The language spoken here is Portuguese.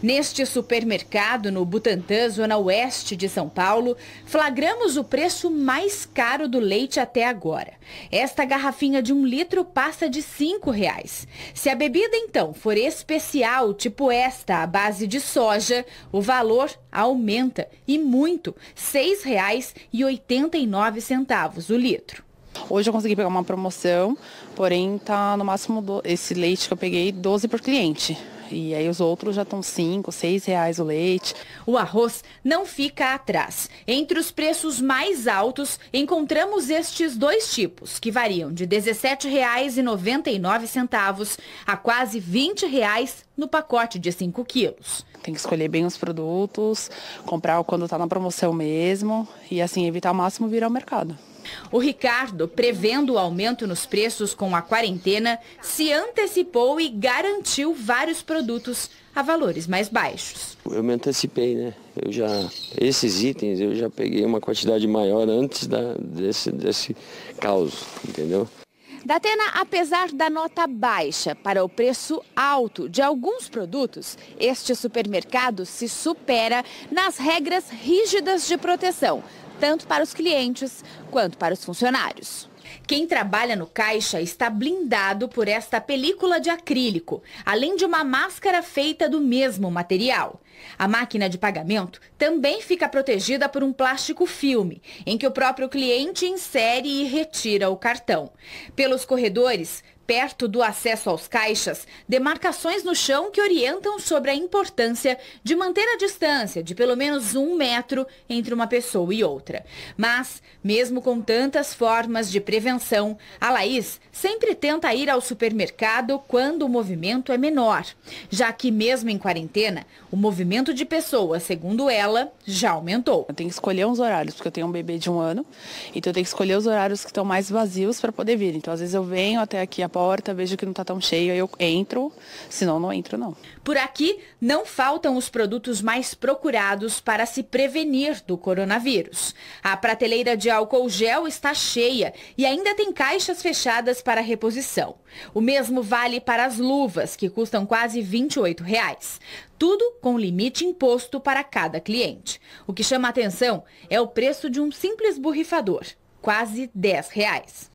Neste supermercado, no Butantã, zona oeste de São Paulo, flagramos o preço mais caro do leite até agora. Esta garrafinha de um litro passa de R$ reais. Se a bebida, então, for especial, tipo esta, à base de soja, o valor aumenta, e muito, R$ 6,89 o litro. Hoje eu consegui pegar uma promoção, porém tá no máximo do, esse leite que eu peguei 12 por cliente. E aí os outros já estão 5, 6 reais o leite. O arroz não fica atrás. Entre os preços mais altos, encontramos estes dois tipos, que variam de R$ 17,99 a quase R$ 20,00 no pacote de 5 quilos. Tem que escolher bem os produtos, comprar quando está na promoção mesmo e assim evitar ao máximo vir ao mercado. O Ricardo, prevendo o aumento nos preços com a quarentena, se antecipou e garantiu vários produtos a valores mais baixos. Eu me antecipei, né? Eu já esses itens eu já peguei uma quantidade maior antes da, desse desse caos, entendeu? Datena, apesar da nota baixa para o preço alto de alguns produtos, este supermercado se supera nas regras rígidas de proteção, tanto para os clientes quanto para os funcionários. Quem trabalha no caixa está blindado por esta película de acrílico, além de uma máscara feita do mesmo material. A máquina de pagamento também fica protegida por um plástico filme, em que o próprio cliente insere e retira o cartão. Pelos corredores, perto do acesso aos caixas, demarcações no chão que orientam sobre a importância de manter a distância de pelo menos um metro entre uma pessoa e outra. Mas, mesmo com tantas formas de prevenção, a Laís sempre tenta ir ao supermercado quando o movimento é menor, já que mesmo em quarentena, o movimento de pessoas, segundo ela, já aumentou. Eu tenho que escolher uns horários, porque eu tenho um bebê de um ano, então eu tenho que escolher os horários que estão mais vazios para poder vir. Então, às vezes eu venho até aqui a porta, vejo que não está tão cheio, eu entro, senão não entro não. Por aqui, não faltam os produtos mais procurados para se prevenir do coronavírus. A prateleira de álcool gel está cheia e ainda tem caixas fechadas para reposição. O mesmo vale para as luvas, que custam quase R$ 28. Reais. Tudo com limite imposto para cada cliente. O que chama atenção é o preço de um simples borrifador, quase R$ 10. Reais.